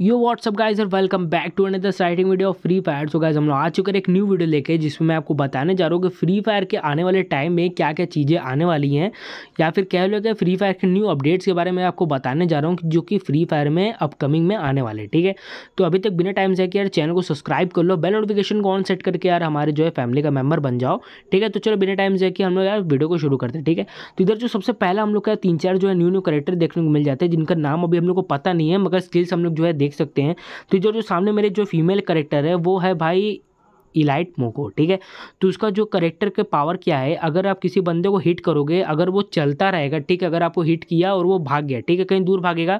यो WhatsApp guys और welcome back to another starting video of Free Fire so guys हम लोग आ चुके एक न्यू वीडियो लेके जिसमें मैं आपको बताने जा रहा हूँ कि फ्री फायर के आने वाले टाइम में क्या क्या चीज़ें आने वाली हैं या फिर कह लो कि फ्री फायर के न्यू अपडेट्स के बारे में आपको बताने जा रहा हूँ जो कि फ्री फायर में अपकमिंग में आने वाले ठीक है तो अभी तक बिना टाइम से कि यार चैनल को सब्सक्राइब कर लो बेल नोटिफिकेशन को ऑन सेट करके यार हमारे जो है फैमिली का मेम्बर बन जाओ ठीक है तो चलो बिना टाइम से कि हम लोग यार वीडियो को शुरू करते हैं ठीक है तो इधर जो सबसे पहला हम लोग का तीन चार जो है न्यू न्यू करेक्टर देखने को मिल जाते हैं जिनका नाम अभी हम लोग को पता नहीं है मगर स्किल्स हम लोग जो है देख सकते हैं तो जो जो सामने मेरे जो फीमेल करेक्टर है वो है भाई इलाइट मोको ठीक है तो उसका जो करेक्टर के पावर क्या है अगर आप किसी बंदे को हिट करोगे अगर वो चलता रहेगा ठीक है अगर आपको हिट किया और वो भाग गया ठीक है कहीं दूर भागेगा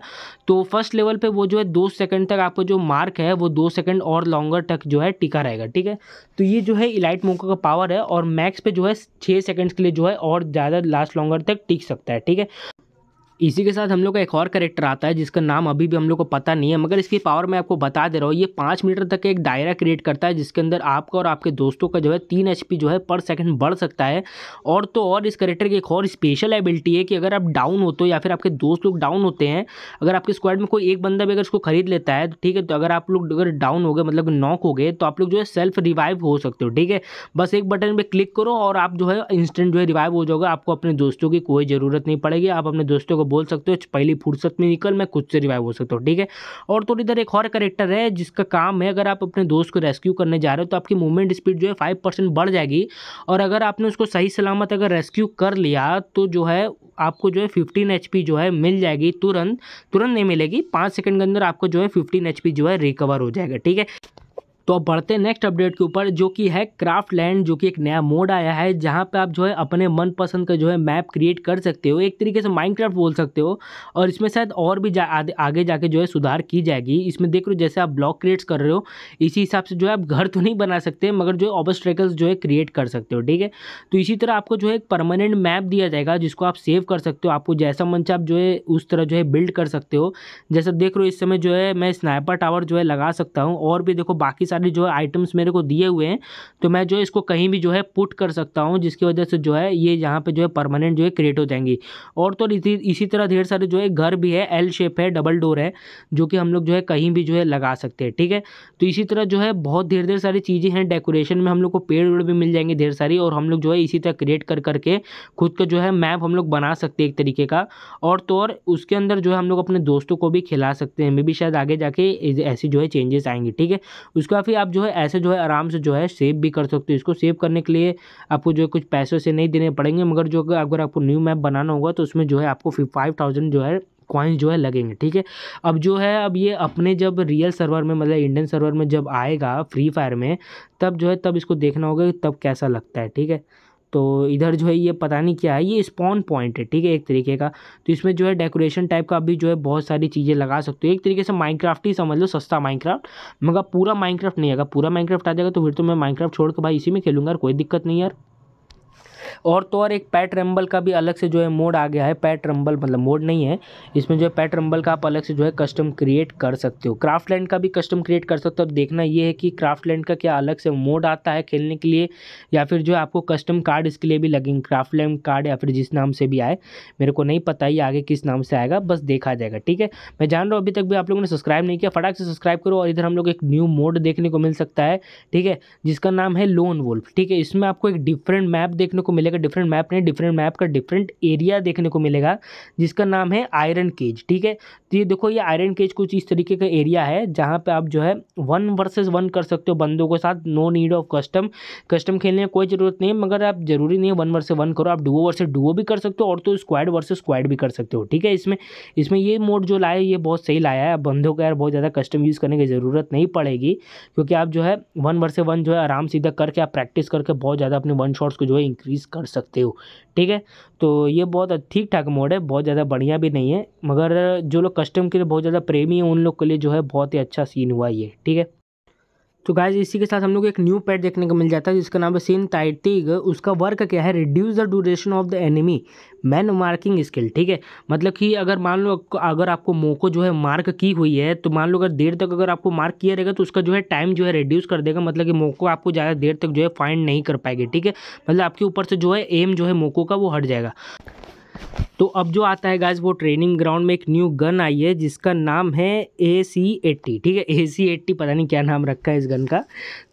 तो फर्स्ट लेवल पे वो जो है दो सेकंड तक आपका जो मार्क है वो दो सेकंड और लॉन्गर तक जो है टिका रहेगा ठीक है तो ये जो है इलाइट मोको का पावर है और मैक्स पे जो है छः सेकेंड्स के लिए जो है और ज़्यादा लास्ट लॉन्गर तक टिक सकता है ठीक है इसी के साथ हम लोग का एक और करेक्टर आता है जिसका नाम अभी भी हम लोग को पता नहीं है मगर इसकी पावर मैं आपको बता दे रहा हूँ ये पाँच मीटर तक एक दायरा क्रिएट करता है जिसके अंदर आपका और आपके दोस्तों का जो है तीन एच जो है पर सेकेंड बढ़ सकता है और तो और इस करेक्टर की एक और स्पेशल एबिलिटी है कि अगर आप डाउन होते हो या फिर आपके दोस्त लोग डाउन होते हैं अगर आपके स्क्वाड में कोई एक बंदा भी अगर उसको खरीद लेता है तो ठीक है तो अगर आप लोग अगर डाउन हो गए मतलब नॉक हो गए तो आप लोग जो है सेल्फ रिवाइव हो सकते हो ठीक है बस एक बटन पर क्लिक करो और आप जो है इंस्टेंट जो है रिवाइव हो जाओगे आपको अपने दोस्तों की कोई ज़रूरत नहीं पड़ेगी आप अपने दोस्तों को बोल सकते हो पहली फुर्सत में निकल मैं खुद से रिवाइव हो सकता हूँ ठीक है और थोड़ी तो देर एक और करेक्टर है जिसका काम है अगर आप अपने दोस्त को रेस्क्यू करने जा रहे हो तो आपकी मूवमेंट स्पीड जो है फाइव परसेंट बढ़ जाएगी और अगर आपने उसको सही सलामत अगर रेस्क्यू कर लिया तो जो है आपको जो है फिफ्टीन एच जो है मिल जाएगी तुरंत तुरंत नहीं मिलेगी पाँच सेकंड के अंदर आपको जो है फिफ्टीन एच जो है रिकवर हो जाएगा ठीक है तो अब बढ़ते हैं नेक्स्ट अपडेट के ऊपर जो कि है क्राफ्ट लैंड जो कि एक नया मोड आया है जहाँ पे आप जो है अपने मनपसंद का जो है मैप क्रिएट कर सकते हो एक तरीके से माइनक्राफ्ट बोल सकते हो और इसमें शायद और भी जा, आगे जाके जो है सुधार की जाएगी इसमें देख लो जैसे आप ब्लॉक क्रिएट्स कर रहे हो इसी हिसाब से जो है आप घर तो नहीं बना सकते मगर जो ऑबस्ट्रेकल्स जो है क्रिएट कर सकते हो ठीक है तो इसी तरह आपको जो है एक परमानेंट मैप दिया जाएगा जिसको आप सेव कर सकते हो आपको जैसा मन आप जो है उस तरह जो है बिल्ड कर सकते हो जैसा देख लो इस समय जो है मैं स्नाइपर टावर जो है लगा सकता हूँ और भी देखो बाकी सारे जो है आइटम्स मेरे को दिए हुए हैं तो मैं जो है इसको कहीं भी जो है पुट कर सकता हूँ जिसकी वजह से जो है ये यहाँ पर जो है परमानेंट जो है क्रिएट हो जाएंगी और तो इसी इसी तरह ढेर सारे जो है घर भी है एल शेप है डबल डोर है जो कि हम लोग जो है कहीं भी जो है लगा सकते हैं ठीक है तो इसी तरह जो है बहुत ढेर ढेर सारी चीज़ें हैं डेकोरेशन में हम लोग को पेड़ वेड़ भी मिल जाएंगे ढेर सारी और हम लोग जो है इसी तरह क्रिएट कर करके खुद का जो है मैप हम लोग बना सकते हैं एक तरीके का और तो और उसके अंदर जो है हम लोग अपने दोस्तों को भी खिला सकते हैं मे भी शायद आगे जाके ऐसी जो है चेंजेस आएंगे ठीक है उसके बाद फिर आप जो है ऐसे जो है आराम से जो है सेव भी कर सकते हो इसको सेव करने के लिए आपको जो है कुछ पैसे से नहीं देने पड़ेंगे मगर जो अगर आपको न्यू मैप बनाना होगा तो उसमें जो है आपको फाइव थाउजेंड जो है क्वाइंस जो है लगेंगे ठीक है अब जो है अब ये अपने जब रियल सर्वर में मतलब इंडियन सर्वर में जब आएगा फ्री फायर में तब जो है तब इसको देखना होगा तब कैसा लगता है ठीक है तो इधर जो है ये पता नहीं क्या है ये स्पॉन पॉइंट है ठीक है एक तरीके का तो इसमें जो है डेकोरेशन टाइप का भी जो है बहुत सारी चीज़ें लगा सकते हो एक तरीके से माइनक्राफ्ट ही समझ लो सस्ता माइनक्राफ्ट मगर पूरा माइनक्राफ्ट नहीं आएगा पूरा माइनक्राफ्ट आ जाएगा तो फिर तो मैं माइनक्राफ्ट छोड़ के भाई इसी में खेलूँगा कोई दिक्कत नहीं यार और तो और एक पैट रंबल का भी अलग से जो है मोड आ गया है पैट रंबल मतलब मोड नहीं है इसमें जो है पैट रंबल का आप अलग से जो है कस्टम क्रिएट कर सकते हो क्राफ्ट लैंड का भी कस्टम क्रिएट कर सकते हो अब देखना ये है कि क्राफ्ट लैंड का क्या अलग से मोड आता है खेलने के लिए या फिर जो है आपको कस्टम कार्ड इसके लिए भी लगेंगे क्राफ्ट लैंड कार्ड या फिर जिस नाम से भी आए मेरे को नहीं पता ही आगे किस नाम से आएगा बस देखा जाएगा ठीक है मैं जान रहा हूँ अभी तक भी आप लोगों ने सब्सक्राइब नहीं किया फटाक से सब्सक्राइब करो और इधर हम लोग एक न्यू मोड देखने को मिल सकता है ठीक है जिसका नाम है लोन वोल्फ ठीक है इसमें आपको एक डिफरेंट मैप देखने को मिलेगा मिलेगा डिफरेंट मैप नहीं डिफरेंट मैप का डिफरेंट एरिया देखने को मिलेगा जिसका नाम है आयरन केज ठीक है तो ये देखो ये आयरन केज कुछ इस तरीके का एरिया है जहाँ पर आप जो है वन वर्सेज वन कर सकते हो बंदों के साथ no need of custom custom खेलने की कोई ज़रूरत नहीं मगर आप जरूरी नहीं है वन वर्सेज वन करो आप डुओ वर्सेज डुओ भी कर सकते हो और तो स्क्वाड वर्सेज स्क्वाड भी कर सकते हो ठीक है इसमें इसमें ये मोड जो लाया ये बहुत सही लाया है बंदों का यार बहुत ज़्यादा कस्टम यूज़ करने की ज़रूरत नहीं पड़ेगी क्योंकि आप जो है वन वर्से वन जो है आराम सीधा करके आप प्रैक्टिस करके बहुत ज़्यादा अपने वन शॉट्स को जो है इंक्रीज़ कर सकते हो ठीक है तो ये बहुत ठीक ठाक मोड है बहुत ज़्यादा बढ़िया भी नहीं है मगर जो लोग कस्टम के लिए बहुत ज़्यादा प्रेमी हैं उन लोग के लिए जो है बहुत ही अच्छा सीन हुआ ये ठीक है तो गाइज इसी के साथ हम लोग एक न्यू पैड देखने को मिल जाता है जिसका नाम है सीन टाइटिग उसका वर्क क्या है reduce the duration of the enemy man marking skill ठीक है मतलब कि अगर मान लो अगर आपको मोको जो है मार्क की हुई है तो मान लो अगर देर तक अगर आपको मार्क किया रहेगा तो उसका जो है टाइम जो है रिड्यूस कर देगा मतलब कि मोको आपको ज़्यादा देर तक जो है फाइंड नहीं कर पाएगी ठीक है मतलब आपके ऊपर से जो है एम जो है मोको का वो हट जाएगा तो अब जो आता है गाइज वो ट्रेनिंग ग्राउंड में एक न्यू गन आई है जिसका नाम है ए सी एट्टी ठीक है ए सी एट्टी पता नहीं क्या नाम रखा है इस गन का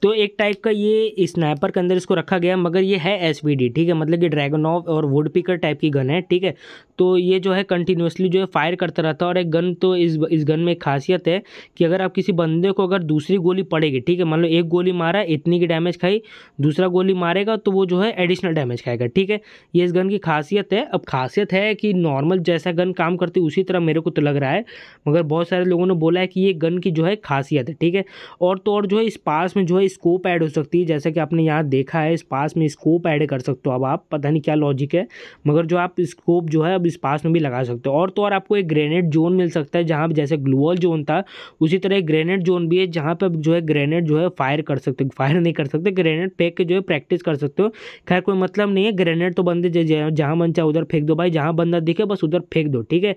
तो एक टाइप का ये स्नाइपर के अंदर इसको रखा गया मगर ये है एस बी डी ठीक है मतलब कि ड्रैगनॉव और वुड पिकर टाइप की गन है ठीक है तो ये जो है कंटिन्यूसली जो है फायर करता रहता है और एक गन तो इस इस गन में खासियत है कि अगर आप किसी बंदे को अगर दूसरी गोली पड़ेगी ठीक है मान लो एक गोली मारा इतनी की डैमेज खाई दूसरा गोली मारेगा तो वो जो है एडिशनल डैमेज खाएगा ठीक है ये इस गन की खासियत है अब खास खासियत है कि नॉर्मल जैसा गन काम करती है उसी तरह मेरे को तो लग रहा है मगर बहुत सारे लोगों ने बोला है कि ये गन की जो है खासियत है ठीक है और तो और जो है इस पास में जो है स्कोप ऐड हो सकती है जैसा कि आपने यहाँ देखा है इस पास में स्कोप ऐड कर सकते हो अब आप पता नहीं क्या लॉजिक है मगर जो आप स्कोप जो है अब इस पास में भी लगा सकते हो और तो और आपको एक ग्रेनेड जोन मिल सकता है जहाँ जैसे ग्लूअल जोन था उसी तरह एक ग्रेनेड जोन भी है जहाँ पर जो है ग्रेनेड जो है फायर कर सकते हो फायर नहीं कर सकते ग्रेनेड फेंक के जो है प्रैक्टिस कर सकते हो खैर कोई मतलब नहीं है ग्रेनेड तो बंदे जहाँ मन चाहे उधर फेंक दो भाई जहाँ बंदा दिखे बस उधर फेंक दो ठीक है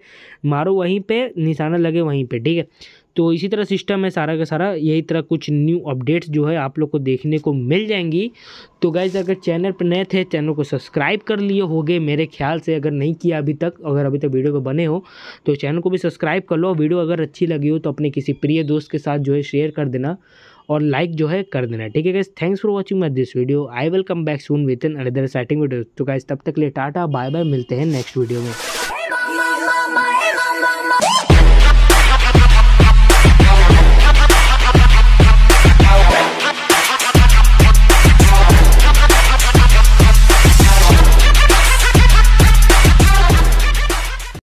मारो वहीं पर निशाना लगे वहीं पर ठीक है तो इसी तरह सिस्टम है सारा का सारा यही तरह कुछ न्यू अपडेट्स जो है आप लोग को देखने को मिल जाएंगी तो गाइज अगर चैनल पर नए थे चैनल को सब्सक्राइब कर लिए होगे मेरे ख्याल से अगर नहीं किया अभी तक अगर अभी तक वीडियो को बने हो तो चैनल को भी सब्सक्राइब कर लो वीडियो अगर अच्छी लगी हो तो अपने किसी प्रिय दोस्त के साथ जो है शेयर कर देना और लाइक जो है कर देना ठीक है thanks for watching my this video I welcome back soon with in another exciting video तो तब तक लिए टाटा बाय बाय मिलते हैं नेक्स्ट वीडियो में